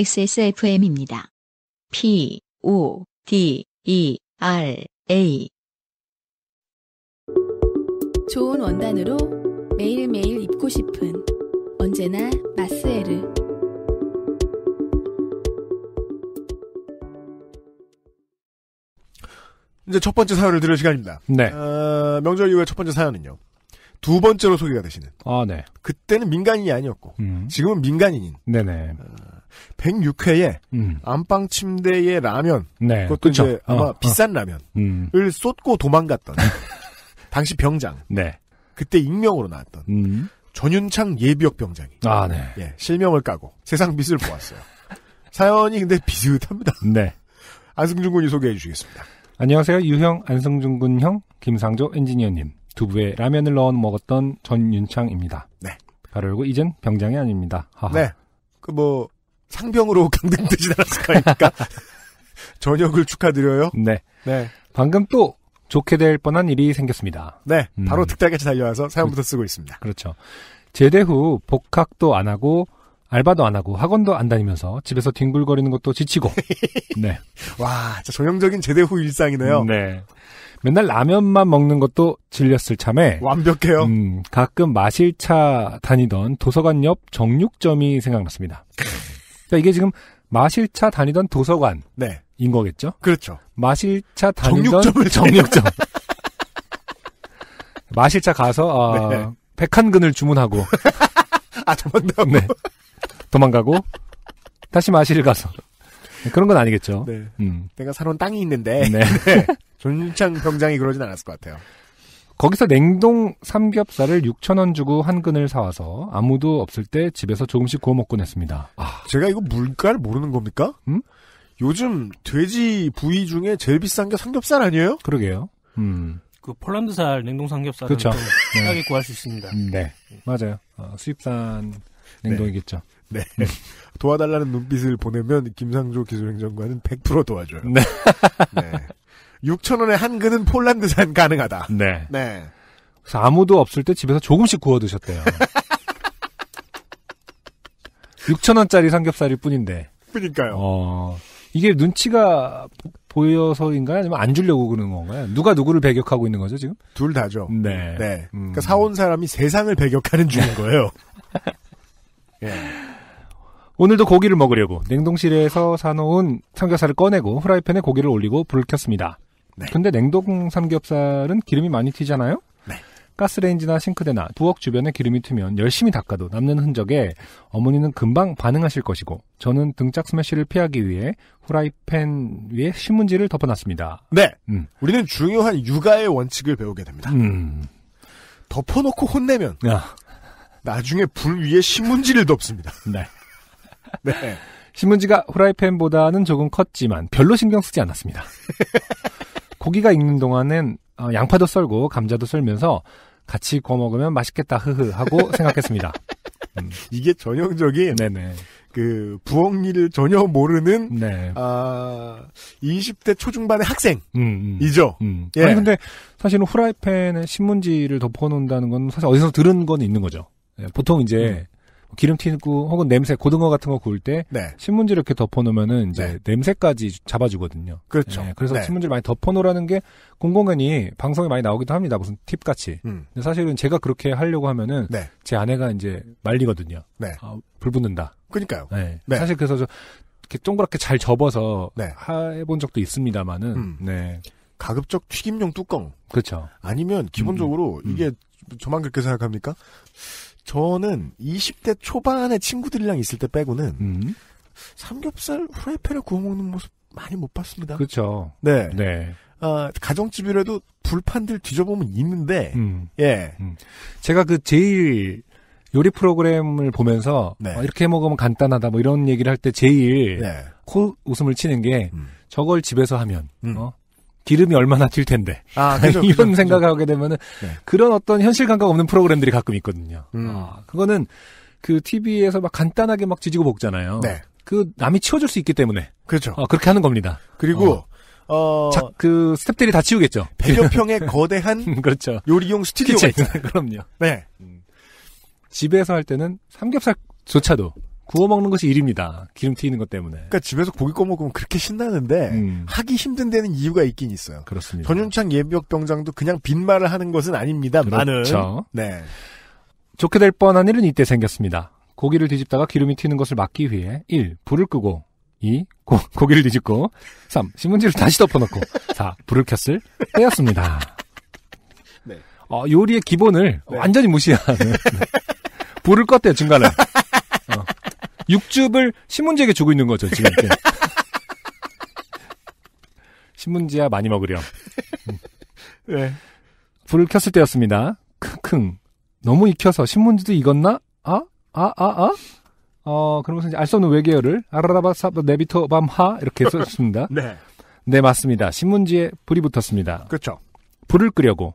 XSFM입니다. P, O, D, E, R, A. 좋은 원단으로 매일매일 입고 싶은 언제나 마스에르. 이제 첫 번째 사연을 들을 시간입니다. 네. 어, 명절 이후에 첫 번째 사연은요. 두 번째로 소개가 되시는. 아, 네. 그때는 민간인이 아니었고, 음. 지금은 민간인인. 네네. 어, 106회에 음. 안방 침대에 라면 네, 그것도 그쵸? 이제 아마 어, 어. 비싼 라면을 음. 쏟고 도망갔던 당시 병장 네. 그때 익명으로 나왔던 음. 전윤창 예비역 병장이 아, 네. 예, 실명을 까고 세상 빛을 보았어요. 사연이 근데 비슷합니다. 네. 안승준 군이 소개해 주시겠습니다. 안녕하세요. 유형 안승준 군형 김상조 엔지니어님 두부에 라면을 넣어 먹었던 전윤창입니다. 네. 가로 열고 이젠 병장이 아닙니다. 하하. 네. 그뭐 상병으로 강등되지 않았을 거니까 저녁을 축하드려요. 네. 네. 방금 또 좋게 될 뻔한 일이 생겼습니다. 네. 음. 바로 음. 득달같이 달려와서 사연부터 쓰고 있습니다. 그렇죠. 제대 후 복학도 안 하고 알바도 안 하고 학원도 안 다니면서 집에서 뒹굴거리는 것도 지치고. 네. 와, 진짜 전형적인 제대 후 일상이네요. 음, 네. 맨날 라면만 먹는 것도 질렸을 참에 완벽해요. 음, 가끔 마실차 다니던 도서관 옆 정육점이 생각났습니다. 그러니까 이게 지금 마실차 다니던 도서관인 네. 거겠죠? 그렇죠. 마실차 다니던 정육점을 정육점. 마실차 가서 어, 네. 백한근을 주문하고 아 도망가고 네. 도망가고 다시 마실 가서 네, 그런 건 아니겠죠. 네. 음. 내가 사놓은 땅이 있는데 네. 네. 존창 병장이 그러진 않았을 것 같아요. 거기서 냉동 삼겹살을 6 0 0 0원 주고 한 근을 사와서 아무도 없을 때 집에서 조금씩 구워 먹곤 했습니다. 아, 제가 이거 물가를 모르는 겁니까? 음? 요즘 돼지 부위 중에 제일 비싼 게 삼겹살 아니에요? 그러게요. 음. 그 폴란드살 냉동 삼겹살을 그렇죠. 네. 싸게 네. 구할 수 있습니다. 음, 네, 맞아요. 어, 수입산 냉동이겠죠. 네. 네. 도와달라는 눈빛을 보내면 김상조 기술행정관은 100% 도와줘요. 네. 네. 6천 원에 한 그는 폴란드산 가능하다. 네. 네. 그래서 아무도 없을 때 집에서 조금씩 구워 드셨대요. 6천 원짜리 삼겹살일 뿐인데. 그러니까요. 어, 이게 눈치가 보여서인가요? 아니면 안 주려고 그러는 건가요? 누가 누구를 배격하고 있는 거죠 지금? 둘 다죠. 네. 네. 음. 그러니까 사온 사람이 세상을 배격하는 중인 거예요. 예. 오늘도 고기를 먹으려고 냉동실에서 사놓은 삼겹살을 꺼내고 후라이팬에 고기를 올리고 불을 켰습니다. 네. 근데 냉동 삼겹살은 기름이 많이 튀잖아요. 네. 가스레인지나 싱크대나 부엌 주변에 기름이 튀면 열심히 닦아도 남는 흔적에 어머니는 금방 반응하실 것이고 저는 등짝 스매시를 피하기 위해 후라이팬 위에 신문지를 덮어놨습니다. 네. 음. 우리는 중요한 육아의 원칙을 배우게 됩니다. 음. 덮어놓고 혼내면 아. 나중에 불 위에 신문지를 덮습니다. 네. 네. 신문지가 후라이팬보다는 조금 컸지만 별로 신경 쓰지 않았습니다. 고기가 익는 동안은 어, 양파도 썰고 감자도 썰면서 같이 구워 먹으면 맛있겠다 흐흐 하고 생각했습니다. 음. 이게 전형적인 네네. 그 부엌 일을 전혀 모르는 네. 아 20대 초중반의 학생이죠. 음, 음. 음. 예. 아니 근데 사실은 후라이팬에 신문지를 덮어놓는다는 건 사실 어디서 들은 건 있는 거죠. 예, 보통 이제 음. 기름튀고 혹은 냄새 고등어 같은 거 구울 때 네. 신문지를 이렇게 덮어놓으면은 이제 네. 냄새까지 잡아주거든요. 그렇죠. 네, 그래서 네. 신문지를 많이 덮어놓으라는 게 공공연히 방송에 많이 나오기도 합니다. 무슨 팁 같이. 음. 근데 사실은 제가 그렇게 하려고 하면은 네. 제 아내가 이제 말리거든요. 네. 아, 불 붙는다. 그러니까요. 사실 그래서 저 이렇게 동그랗게 잘 접어서 해본 적도 있습니다만은. 음. 네. 가급적 튀김용 뚜껑. 그렇죠. 아니면 기본적으로 음. 음, 음. 이게 저만 그렇게 생각합니까? 저는 20대 초반에 친구들이랑 있을 때 빼고는 음. 삼겹살 후라이팬에 구워 먹는 모습 많이 못 봤습니다. 그렇죠. 네. 네. 아, 가정집이라도 불판들 뒤져보면 있는데, 음. 예. 음. 제가 그 제일 요리 프로그램을 보면서 네. 어, 이렇게 먹으면 간단하다 뭐 이런 얘기를 할 때 제일 네. 코 웃음을 치는 게 음. 저걸 집에서 하면 음. 어? 기름이 얼마나 질 텐데. 아, 그죠, 이런 그죠, 생각하게 그죠. 되면은 네. 그런 어떤 현실 감각 없는 프로그램들이 가끔 있거든요. 음. 아, 그거는 그 TV에서 막 간단하게 막 지지고 볶잖아요. 네. 그 남이 치워줄 수 있기 때문에. 그렇죠. 어, 그렇게 하는 겁니다. 그리고 어, 어 자, 그 스탭들이 다 치우겠죠. 배려 평의 거대한 음, 그렇죠. 요리용 스튜디오가 있잖아요. 그럼요. 네. 음. 집에서 할 때는 삼겹살조차도 구워 먹는 것이 일입니다. 기름 튀는 것 때문에. 그러니까 집에서 고기 구워 먹으면 그렇게 신나는데 음. 하기 힘든 데는 이유가 있긴 있어요. 그렇습니다. 전윤창 예비역 병장도 그냥 빈말을 하는 것은 아닙니다. 그렇죠. 네. 좋게 될 뻔한 일은 이때 생겼습니다. 고기를 뒤집다가 기름이 튀는 것을 막기 위해 1. 불을 끄고 2. 고, 고기를 뒤집고 3. 신문지를 다시 덮어놓고 4. 불을 켰을 때였습니다. 네. 어, 요리의 기본을 네. 완전히 무시하는 네. 불을 껐대요 중간에 육즙을 신문지에게 주고 있는 거죠, 지금. 이제. 신문지야 많이 먹으렴. 음. 네. 불을 켰을 때였습니다. 킁킁. 너무 익혀서 신문지도 익었나? 아? 아, 아, 아? 어, 그러면서 이제 알 수 없는 외계어를 아라라바사 네비토 밤하 이렇게 썼습니다. 네. 네, 맞습니다. 신문지에 불이 붙었습니다. 그렇죠. 불을 끄려고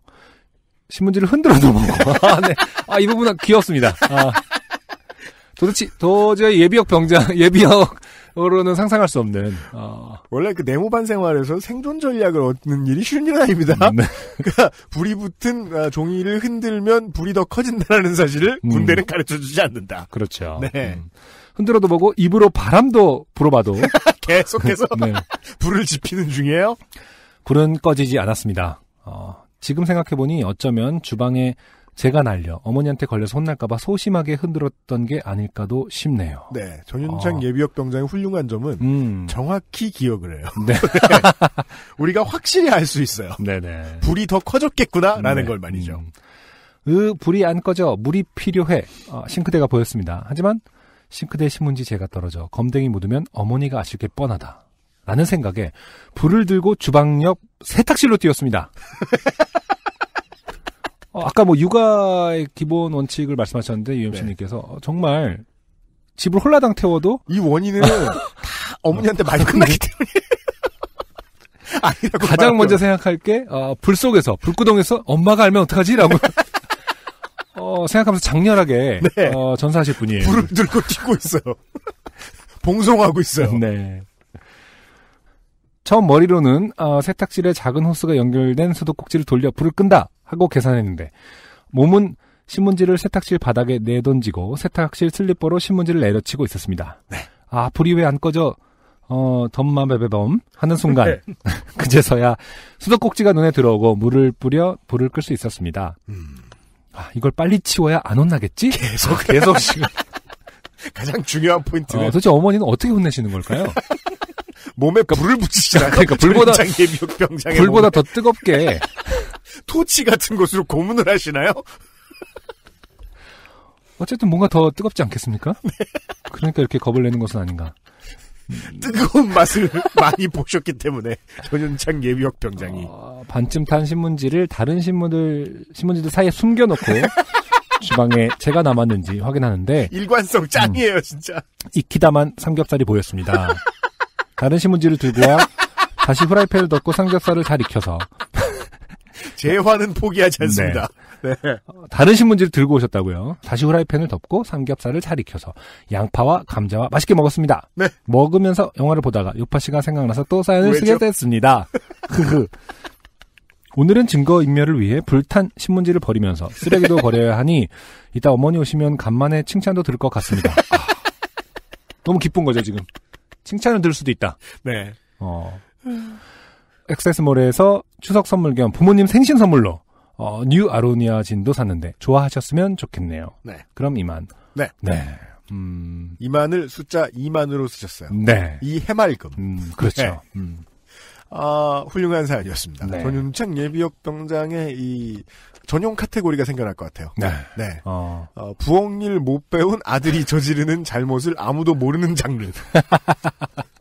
신문지를 흔들어 놓은 거. 아, 네. 아, 이 부분은 귀엽습니다. 아. 도대체 도저히 예비역 병장 예비역으로는 상상할 수 없는 어. 원래 그 네모반 생활에서 생존 전략을 얻는 일이 쉬운 일은 아닙니다. 음, 네. 그러니까 불이 붙은 아, 종이를 흔들면 불이 더 커진다는 사실을 음. 군대는 가르쳐주지 않는다. 그렇죠. 네. 음. 흔들어도 보고 입으로 바람도 불어봐도 계속해서 네. 불을 지피는 중이에요. 불은 꺼지지 않았습니다. 어, 지금 생각해보니 어쩌면 주방에 제가 날려 어머니한테 걸려서 혼날까봐 소심하게 흔들었던 게 아닐까도 싶네요. 네, 전윤창 어. 아. 예비역 병장의 훌륭한 점은 음. 정확히 기억을 해요. 네. 네. 우리가 확실히 알 수 있어요. 네네. 네. 불이 더 커졌겠구나라는 네. 걸 말이죠. 음. 으, 불이 안 꺼져 물이 필요해 어, 싱크대가 보였습니다. 하지만 싱크대 신문지 제가 떨어져 검댕이 묻으면 어머니가 아실 게 뻔하다. 라는 생각에 불을 들고 주방 옆 세탁실로 뛰었습니다. 어, 아까 뭐 육아의 기본 원칙을 말씀하셨는데 유엠씨님께서 네. 어, 정말 집을 홀라당 태워도 이 원인은 다 어머니한테 많이 끝났기 때문에 아니라고 가장 먼저 생각할 게 어, 불 속에서 불구덩에서 엄마가 알면 어떡하지라고 어, 생각하면서 장렬하게 네. 어, 전사하실 분이에요. 불을 들고 뛰고 있어요. 봉송하고 있어요. 네. 처음 머리로는 어, 세탁실에 작은 호스가 연결된 수도꼭지를 돌려 불을 끈다. 하고 계산했는데 몸은 신문지를 세탁실 바닥에 내던지고 세탁실 슬리퍼로 신문지를 내려치고 있었습니다. 네. 아, 불이 왜 안 꺼져? 어, 덤마베베범 하는 순간 네. 그제서야 수도꼭지가 눈에 들어오고 물을 뿌려 불을 끌 수 있었습니다. 음. 아, 이걸 빨리 치워야 안 혼나겠지? 계속 계속 지금 가장 중요한 포인트는 어, 도대체 어머니는 어떻게 혼내시는 걸까요? 몸에 그러니까, 불을 붙이시라. 그러니까 불보다 불보다 더 뜨겁게 토치 같은 것으로 고문을 하시나요? 어쨌든 뭔가 더 뜨겁지 않겠습니까? 네. 그러니까 이렇게 겁을 내는 것은 아닌가. 뜨거운 맛을 많이 보셨기 때문에 전현창 예비역 병장이 어, 반쯤 탄 신문지를 다른 신문들 신문지들 사이에 숨겨놓고 주방에 제가 남았는지 확인하는데 일관성 음. 짱이에요 음, 진짜 익히다만 삼겹살이 보였습니다. 다른 신문지를 들고 와 다시 후라이팬을 넣고 삼겹살을 잘 익혀서 재화는 포기하지 않습니다. 네. 네. 다른 신문지를 들고 오셨다고요. 다시 후라이팬을 덮고 삼겹살을 잘 익혀서 양파와 감자와 맛있게 먹었습니다. 네. 먹으면서 영화를 보다가 요파 씨가 생각나서 또 사연을 왜죠? 쓰게 됐습니다. 오늘은 증거 인멸을 위해 불탄 신문지를 버리면서 쓰레기도 버려야 하니 이따 어머니 오시면 간만에 칭찬도 들을 것 같습니다. 아, 너무 기쁜 거죠 지금. 칭찬을 들을 수도 있다. 네. 어. 액세스몰에서 추석 선물 겸 부모님 생신 선물로 어, 뉴 아로니아 진도 샀는데 좋아하셨으면 좋겠네요. 네. 그럼 이만. 네. 네. 음. 음. 이만을 숫자 2만으로 쓰셨어요. 네. 이 해맑음. 음, 그렇죠. 네. 음. 아, 훌륭한 사연이었습니다. 네. 전윤창 예비역 병장에 이 전용 카테고리가 생겨날 것 같아요. 네. 네. 어. 어, 부엌일 못 배운 아들이 저지르는 잘못을 아무도 모르는 장르.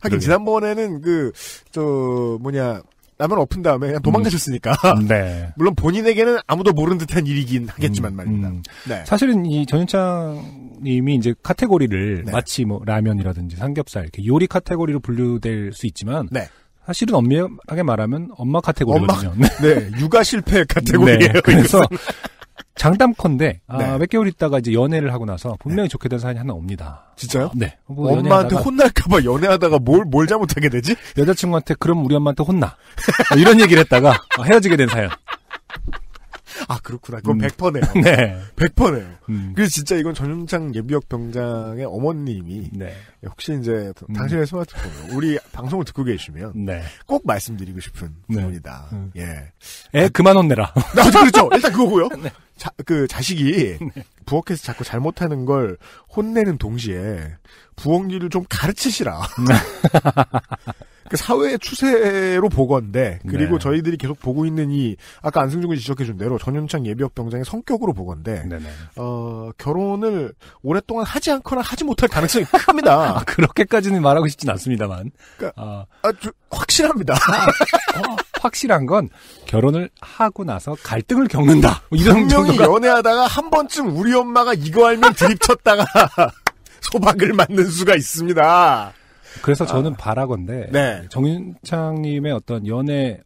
하긴 그 지난번에는 그저 뭐냐 라면 엎은 다음에 그냥 도망가셨으니까. 음. 네. 물론 본인에게는 아무도 모르는 듯한 일이긴 하겠지만 음, 말입니다. 음. 네. 사실은 이 전현창님이 이제 카테고리를 네. 마치 뭐 라면이라든지 삼겹살 이렇게 요리 카테고리로 분류될 수 있지만 네. 사실은 엄밀하게 말하면 엄마 카테고리거든요. 엄마, 네, 육아 실패 네. 카테고리예요. 그래서 장담컨대 아, 네. 아, 몇 개월 있다가 이제 연애를 하고 나서 분명히 네. 좋게 된 사연이 하나 옵니다. 진짜요? 네. 뭐 엄마한테 혼날까봐 연애하다가 뭘뭘 잘못하게 되지? 여자친구한테 그럼 우리 엄마한테 혼나 아, 이런 얘기를 했다가 아, 헤어지게 된 사연. 아 그렇구나. 그건 음. 100%네요. 네. 100%네요. 음. 그래서 진짜 이건 전용창 예비역 병장의 어머님이 네. 혹시 이제 음. 당신의 스마트폰으 우리 방송을 듣고 계시면 네. 꼭 말씀드리고 싶은 부분이다. 네. 음. 예. 애 아, 그만 혼내라. 아, 그렇죠. 일단 그거고요. 네. 자, 그 자식이 네. 부엌에서 자꾸 잘못하는 걸 혼내는 동시에 부엌일을 좀 가르치시라. 네. 그 사회의 추세로 보건데 그리고 네. 저희들이 계속 보고 있는 이 아까 안승준 군이 지적해준 대로 전현창 예비역 병장의 성격으로 보건데 네네. 어, 결혼을 오랫동안 하지 않거나 하지 못할 가능성이 큽니다. 아, 그렇게까지는 말하고 싶진 않습니다만 그러니까, 어. 아, 아 확실합니다. 아, 어, 확실한 건 결혼을 하고 나서 갈등을 겪는다. 뭐 이런 분명히 정도가... 연애하다가 한 번쯤 우리 엄마가 이거 알면 드립쳤다가 소박을 맞는 수가 있습니다. 그래서 아. 저는 아. 바라건데 네. 정윤창님의 어떤 연애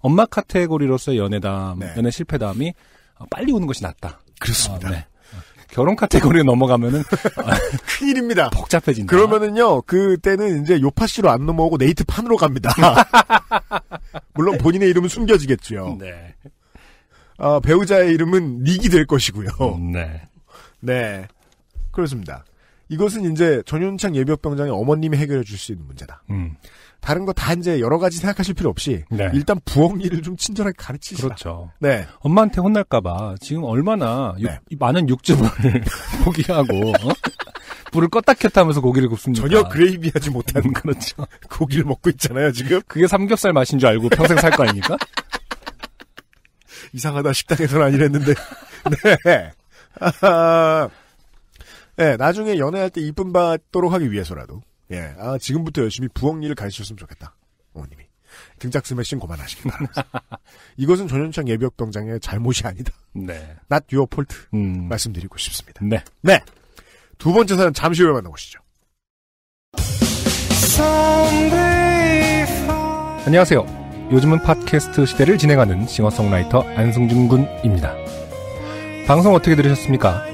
엄마 카테고리로서의 연애담, 네. 연애 실패담이 빨리 오는 것이 낫다. 그렇습니다. 아, 네. 결혼 카테고리로 넘어가면은 큰일입니다. 복잡해진다. 그러면은요 그때는 이제 요파 씨로 안 넘어오고 네이트 판으로 갑니다. 물론 본인의 이름은 숨겨지겠죠. 네. 아, 배우자의 이름은 닉이 될 것이고요. 음, 네. 네. 그렇습니다. 이것은 이제 전윤창 예비역병장의 어머님이 해결해 줄 수 있는 문제다. 음. 다른 거 다 이제 여러 가지 생각하실 필요 없이 네. 일단 부엌 일을 좀 친절하게 가르치시라. 그렇죠. 네. 엄마한테 혼날까봐 지금 얼마나 육, 네. 많은 육즙을 포기하고 어? 불을 껐다 켰다 하면서 고기를 굽습니다. 전혀 그레이비하지 못하는 음, 그렇죠. 고기를 먹고 있잖아요 지금. 그게 삼겹살 맛인 줄 알고 평생 살 거 아닙니까? 이상하다 식당에서는 아니랬는데. 네. 아하. 예, 나중에 연애할 때 이쁨 받도록 하기 위해서라도 예, 아 지금부터 열심히 부엌 일을 가르치셨으면 좋겠다. 어머님이 등짝 스매싱 그만하시길 바랍니다. 이것은 전현창 예비역 동장의 잘못이 아니다. 네, not your fault 음. 말씀드리고 싶습니다. 네, 네. 두 번째 사연 잠시 후에 만나보시죠. 안녕하세요. 요즘은 팟캐스트 시대를 진행하는 싱어송라이터 안승준 군입니다. 방송 어떻게 들으셨습니까?